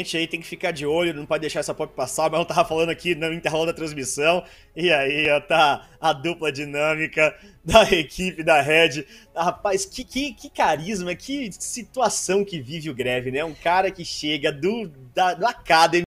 gente aí tem que ficar de olho, não pode deixar essa pop passar. Mas eu tava falando aqui no intervalo da transmissão. E aí, ó, tá a dupla dinâmica da equipe da Red. Ah, rapaz, que, que, que carisma, que situação que vive o Greve, né? Um cara que chega do da, do Academy.